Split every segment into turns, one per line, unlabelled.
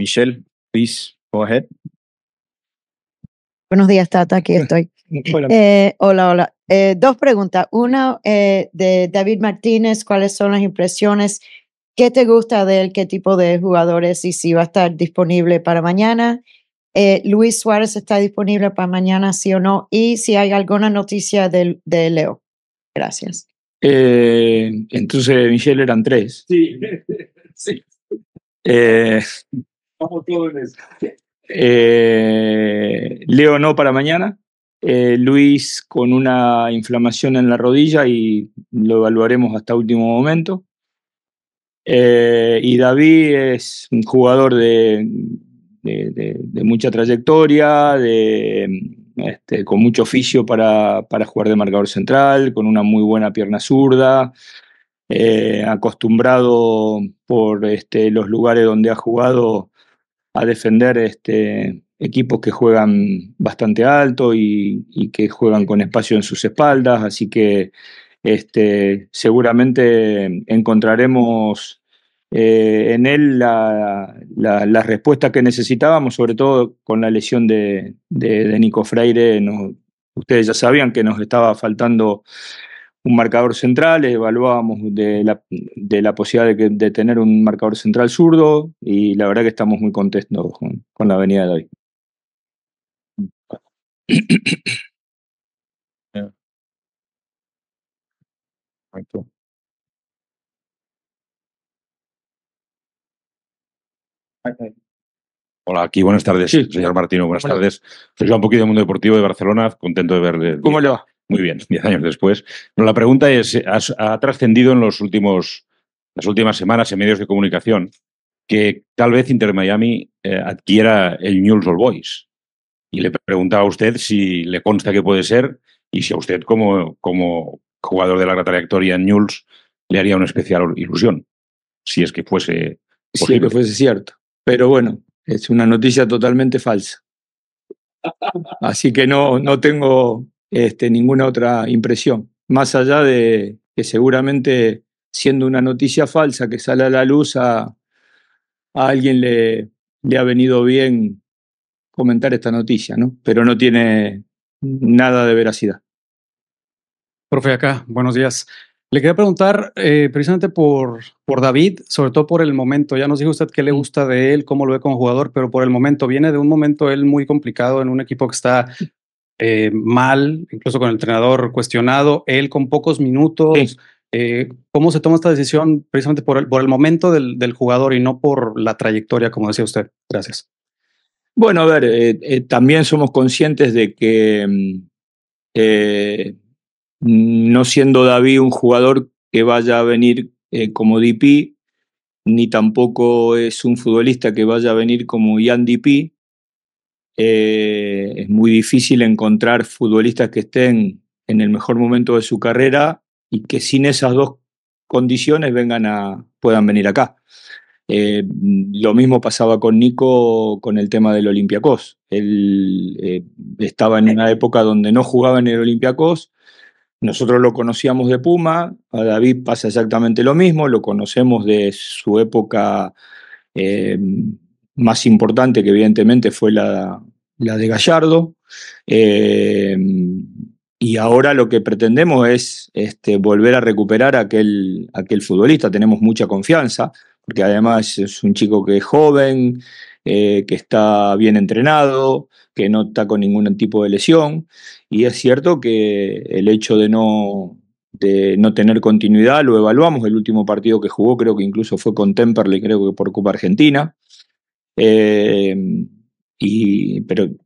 Michelle, please go ahead. Buenos días, Tata, aquí eh, estoy. hola. Eh, hola, eh, dos preguntas. Una de David Martínez, ¿cuáles son las impresiones? ¿Qué te gusta de él? ¿Qué tipo de jugadores? Y si va a estar disponible para mañana. Luis Suárez está disponible para mañana, sí o no. Y si hay alguna noticia de, Leo. Gracias. entonces, Michelle, eran tres. Sí, sí. Eh, Leo no para mañana. Eh, Luis con una inflamación en la rodilla y lo evaluaremos hasta último momento. Eh, y David es un jugador de, mucha trayectoria, de, este, con mucho oficio para, para, jugar de marcador central, con una muy buena pierna zurda, acostumbrado por este, los lugares donde ha jugado a defender este, equipos que juegan bastante alto y, que juegan con espacio en sus espaldas, así que este, seguramente encontraremos eh, en él la, respuesta que necesitábamos, sobre todo con la lesión de, Nico Freire. ustedes ya sabían que nos estaba faltando un marcador central, evaluábamos de la, de la posibilidad de, tener un marcador central zurdo y la verdad que estamos muy contentos con, la venida de hoy. Hola, aquí buenas tardes, señor Martino, buenas tardes. Soy un poquito del Mundo Deportivo de Barcelona, contento de verle. ¿Cómo le va? Muy bien, diez años después. la pregunta es, ha, trascendido en los últimos, las últimas semanas en medios de comunicación que tal vez Inter Miami eh, adquiera el News All Boys. Y le preguntaba a usted si le consta que puede ser y si a usted como, como jugador de larga trayectoria en News le haría una especial ilusión, si es que fuese... Si que fuese cierto. Pero bueno, es una noticia totalmente falsa. Así que no, no tengo este, ninguna otra impresión, más allá de que seguramente siendo una noticia falsa que sale a la luz, a, alguien le, ha venido bien comentar esta noticia, ¿no? Pero no tiene nada de veracidad. Profe, acá, buenos días. Le quería preguntar eh, precisamente por, por David, sobre todo por el momento. Ya nos dijo usted qué le gusta de él, cómo lo ve como jugador, pero por el momento, viene de un momento él muy complicado en un equipo que está eh, mal, incluso con el entrenador cuestionado, él con pocos minutos. Eh, ¿Cómo se toma esta decisión precisamente por el, momento del, jugador y no por la trayectoria, como decía usted? Gracias. Bueno, a ver, eh, también somos conscientes de que mm, no siendo David un jugador que vaya a venir como DP, ni tampoco es un futbolista que vaya a venir como Ian DP, eh, es muy difícil encontrar futbolistas que estén en el mejor momento de su carrera y que sin esas dos condiciones vengan a, puedan venir acá. Eh, lo mismo pasaba con Nico con el tema del Olympiacos. Él eh, estaba en una época donde no jugaba en el Olympiacos. Nosotros lo conocíamos de Puma, a David pasa exactamente lo mismo, lo conocemos de su época más importante, que evidentemente fue la, la de Gallardo. Eh, y ahora lo que pretendemos es este, volver a recuperar a aquel, aquel futbolista. Tenemos mucha confianza, porque además es un chico que es joven, eh, que está bien entrenado, que no está con ningún tipo de lesión. Y es cierto que el hecho de no, de no tener continuidad lo evaluamos. El último partido que jugó creo que incluso fue con Temperley, creo que por Copa Argentina. Eh, y, pero eh,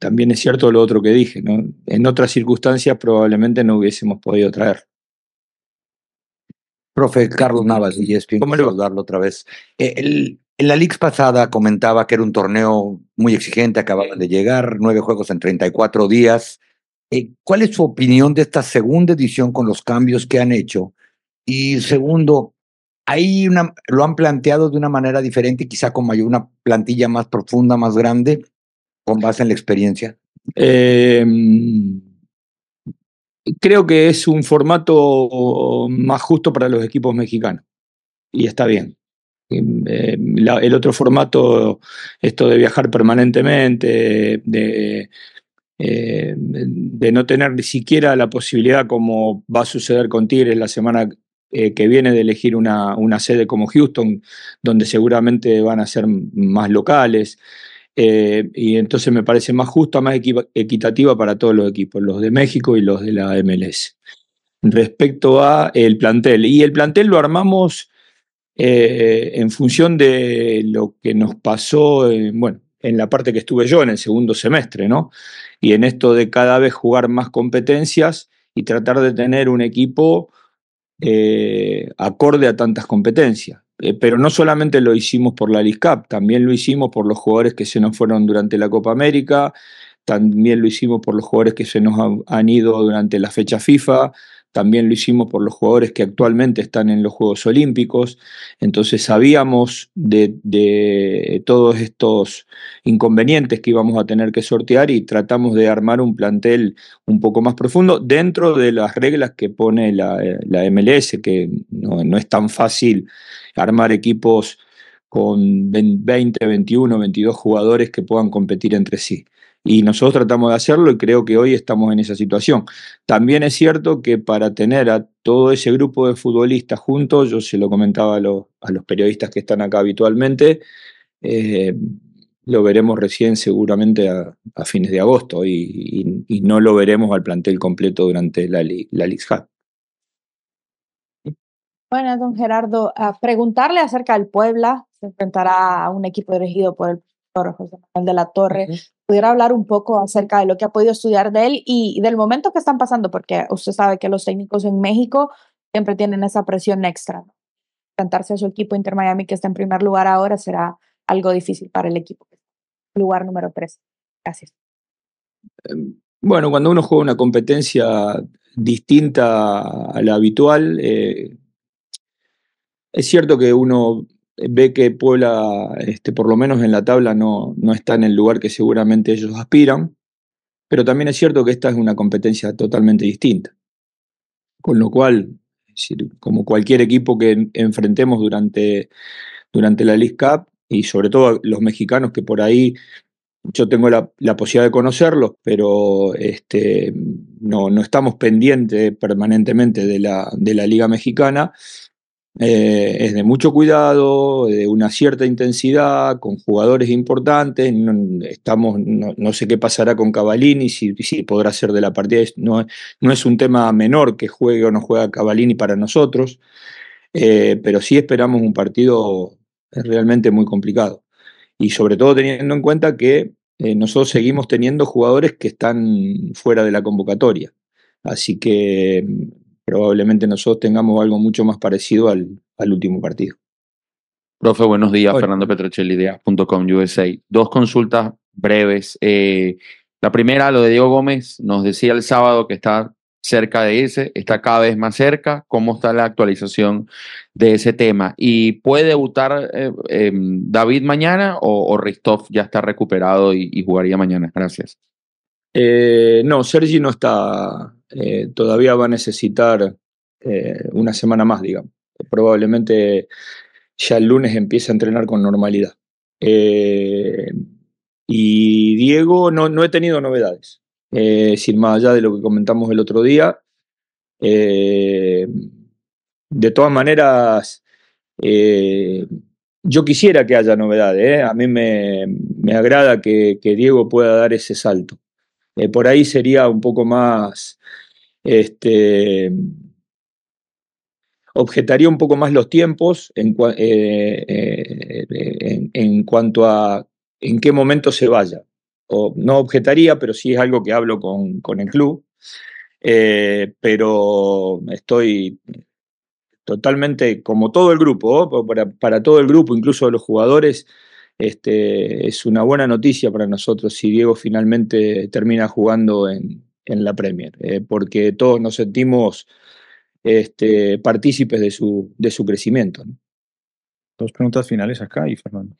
también es cierto lo otro que dije, ¿no? En otras circunstancias probablemente no hubiésemos podido traer. Profe Carlos Navas, y es bien darlo otra vez. Eh, el, en la Liga pasada comentaba que era un torneo muy exigente, acababa de llegar, nueve juegos en 34 días. Eh, ¿Cuál es su opinión de esta segunda edición con los cambios que han hecho? Y segundo, Ahí una, lo han planteado de una manera diferente, quizá con mayor, una plantilla más profunda, más grande, con base en la experiencia. Em, creo que es un formato más justo para los equipos mexicanos y está bien. Em, em, el otro formato, esto de viajar permanentemente, de, eh, de no tener ni siquiera la posibilidad, como va a suceder con Tigres la semana eh, que viene de elegir una, una, sede como Houston, donde seguramente van a ser más locales. Eh, y entonces me parece más justa, más equitativa para todos los equipos, los de México y los de la MLS. Respecto a el plantel, y el plantel lo armamos eh, en función de lo que nos pasó, bueno, en la parte que estuve yo en el segundo semestre, ¿no? Y en esto de cada vez jugar más competencias y tratar de tener un equipo eh, acorde a tantas competencias. Eh, pero no solamente lo hicimos por la LISCAP, también lo hicimos por los jugadores que se nos fueron durante la Copa América, también lo hicimos por los jugadores que se nos han ido durante la fecha FIFA, también lo hicimos por los jugadores que actualmente están en los Juegos Olímpicos, entonces sabíamos de, todos estos inconvenientes que íbamos a tener que sortear y tratamos de armar un plantel un poco más profundo dentro de las reglas que pone la, MLS, que no, no es tan fácil armar equipos con 20, 21, 22 jugadores que puedan competir entre sí y nosotros tratamos de hacerlo y creo que hoy estamos en esa situación. También es cierto que para tener a todo ese grupo de futbolistas juntos, yo se lo comentaba a los, periodistas que están acá habitualmente, eh, lo veremos recién seguramente a, fines de agosto y, no lo veremos al plantel completo durante la, la Bueno, don Gerardo, a preguntarle acerca del Puebla, se enfrentará a un equipo dirigido por el José Manuel de la Torre, pudiera hablar un poco acerca de lo que ha podido estudiar de él y del momento que están pasando, porque usted sabe que los técnicos en México siempre tienen esa presión extra. plantarse a su equipo Inter Miami, que está en primer lugar ahora, será algo difícil para el equipo. Lugar número tres, Gracias. Em, bueno, cuando uno juega una competencia distinta a la habitual, eh, es cierto que uno ve que Puebla, este, por lo menos en la tabla, no, está en el lugar que seguramente ellos aspiran, pero también es cierto que esta es una competencia totalmente distinta. Con lo cual, como cualquier equipo que enfrentemos durante, durante la League Cup, y sobre todo los mexicanos que por ahí yo tengo la, posibilidad de conocerlos, pero este, no, estamos pendientes permanentemente de la, de la Liga Mexicana. Eh, es de mucho cuidado, de una cierta intensidad, con jugadores importantes. No, estamos, no, sé qué pasará con Cavalini, si, podrá ser de la partida. No, es un tema menor que juegue o no juega Cavalini para nosotros, eh, pero sí esperamos un partido realmente muy complicado. Y sobre todo teniendo en cuenta que eh, nosotros seguimos teniendo jugadores que están fuera de la convocatoria. Así que probablemente nosotros tengamos algo mucho más parecido al, al último partido. Profe, buenos días. Fernando Petrocelli de USA. Dos consultas breves. Eh, la primera, lo de Diego Gómez, nos decía el sábado que está cerca de ese, está cada vez más cerca. ¿Cómo está la actualización de ese tema? ¿Y puede debutar eh, em, David mañana o, o ya está recuperado y, y jugaría mañana? Gracias. Eh, no, Sergi no está, eh, todavía va a necesitar eh, una semana más, digamos. Probablemente ya el lunes empiece a entrenar con normalidad. Eh, y Diego, no, he tenido novedades. sin más allá de lo que comentamos el otro día. de todas maneras, yo quisiera que haya novedades. A mí me, agrada que Diego pueda dar ese salto. Eh, por ahí sería un poco más, este, objetaría un poco más los tiempos en, eh, eh, cuanto a en qué momento se vaya. no objetaría, pero sí es algo que hablo con, el club. pero estoy totalmente, como todo el grupo, ¿oh? para, todo el grupo, incluso los jugadores, este, es una buena noticia para nosotros si Diego finalmente termina jugando en, en la Premier, eh, porque todos nos sentimos este, partícipes de su, de su crecimiento. Dos preguntas finales acá y Fernando.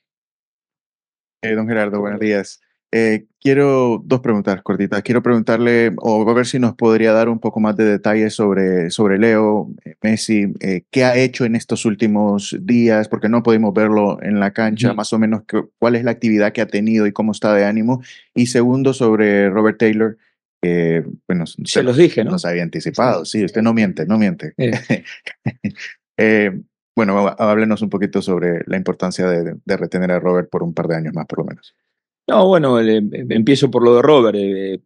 Eh, don Gerardo, buenos días. Eh, quiero dos preguntas cortitas. Quiero preguntarle, o a ver si nos podría dar un poco más de detalles sobre, sobre Leo eh, Messi, eh, qué ha hecho en estos últimos días, porque no pudimos verlo en la cancha, más o menos cuál es la actividad que ha tenido y cómo está de ánimo. Y segundo, sobre Robert Taylor. bueno, se los dije, ¿no? Nos había anticipado, sí, usted no miente, no miente. bueno, háblenos un poquito sobre la importancia de retener a Robert por un par de años más, por lo menos. No, bueno, em, empiezo por lo de Robert. Eh, eh,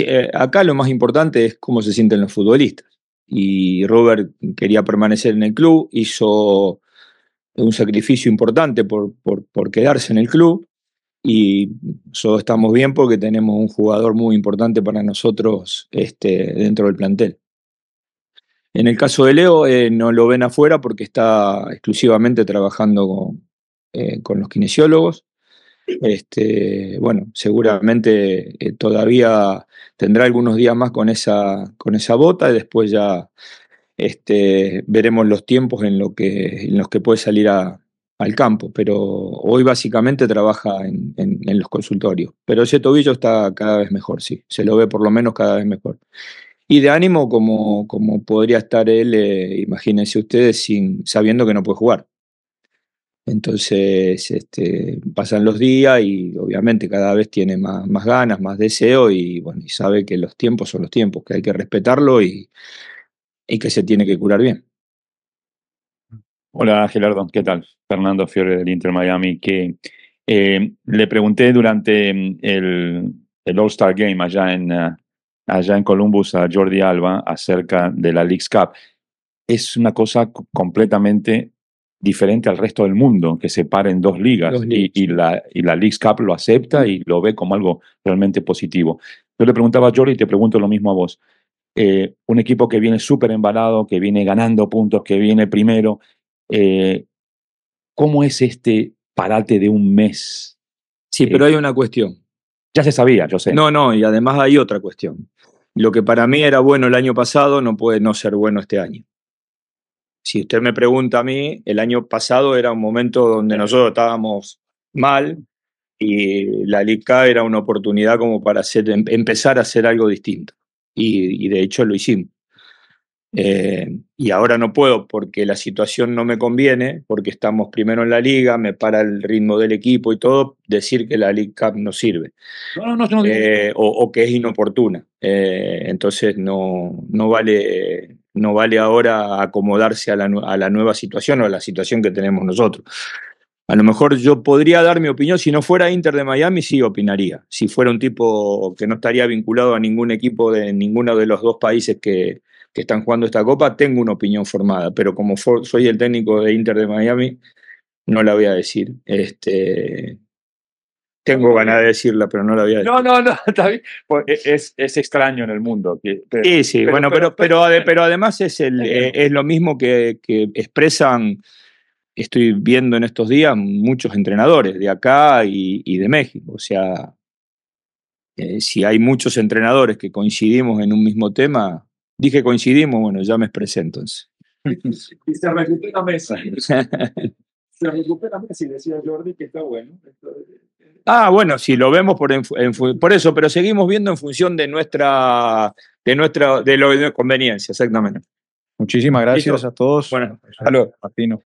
eh, acá lo más importante es cómo se sienten los futbolistas. Y Robert quería permanecer en el club, hizo un sacrificio importante por, quedarse en el club. Y solo estamos bien porque tenemos un jugador muy importante para nosotros este, dentro del plantel. En el caso de Leo, no lo ven afuera porque está exclusivamente trabajando con los kinesiólogos este, bueno, seguramente eh, todavía tendrá algunos días más con esa, con esa bota y después ya este, veremos los tiempos en, lo que, en los que puede salir al campo, pero hoy básicamente trabaja en, los consultorios. Pero ese tobillo está cada vez mejor, sí, se lo ve por lo menos cada vez mejor. Y de ánimo como, como podría estar él, eh, imagínense ustedes, sin, sabiendo que no puede jugar. Entonces este, pasan los días y obviamente cada vez tiene más, ganas, más deseo y, bueno, y sabe que los tiempos son los tiempos, que hay que respetarlo y, que se tiene que curar bien. Hola Gerardo, ¿qué tal? Fernando Fiore del Inter Miami, que eh, le pregunté durante mm, el, All Star Game allá en, ah, allá en Columbus a Jordi Alba acerca de la Leagues Cup. Es una cosa completamente diferente al resto del mundo, que se para en dos ligas. Y, la, y League Cup lo acepta y lo ve como algo realmente positivo. Yo le preguntaba a Jordi y te pregunto lo mismo a vos. Eh, un equipo que viene súper embalado, que viene ganando puntos, que viene primero. Eh, ¿Cómo es este parate de un mes? Sí, pero eh, hay una cuestión. Ya se sabía, yo sé. No, no, y además hay otra cuestión. Lo que para mí era bueno el año pasado no puede no ser bueno este año si usted me pregunta a mí, el año pasado era un momento donde nosotros estábamos mal y la Liga era una oportunidad como para em, empezar a hacer algo distinto. Y, de hecho lo hicimos. Eh, y ahora no puedo porque la situación no me conviene, porque estamos primero en la liga, me para el ritmo del equipo y todo, decir que la Liga Cup no sirve eh, o, que es inoportuna. Eh, entonces no, no vale no vale ahora acomodarse a la, nueva situación o a la situación que tenemos nosotros. A lo mejor yo podría dar mi opinión, si no fuera Inter de Miami sí opinaría, si fuera un tipo que no estaría vinculado a ningún equipo de ninguno de los dos países que, están jugando esta copa, tengo una opinión formada, pero como soy el técnico de Inter de Miami, no la voy a decir. Este, tengo ganas de decirla, pero no la había. a No, no, no, está bien. Pues, e, es, es, extraño en el mundo. sí, sí, bueno, pero, eh, pero, además es, el, eh, es lo mismo que, que, expresan, estoy viendo en estos días, muchos entrenadores de acá y, de México. O sea, eh, si hay muchos entrenadores que coincidimos en un mismo tema, dije coincidimos, bueno, ya me expresé entonces. y se mesa. decía Jordi, que está bueno. Ah, bueno, sí, lo vemos por, por eso, pero seguimos viendo en función de nuestra, de nuestra, de lo de conveniencia, exactamente. Muchísimas gracias a todos. Bueno, saludos. Martino.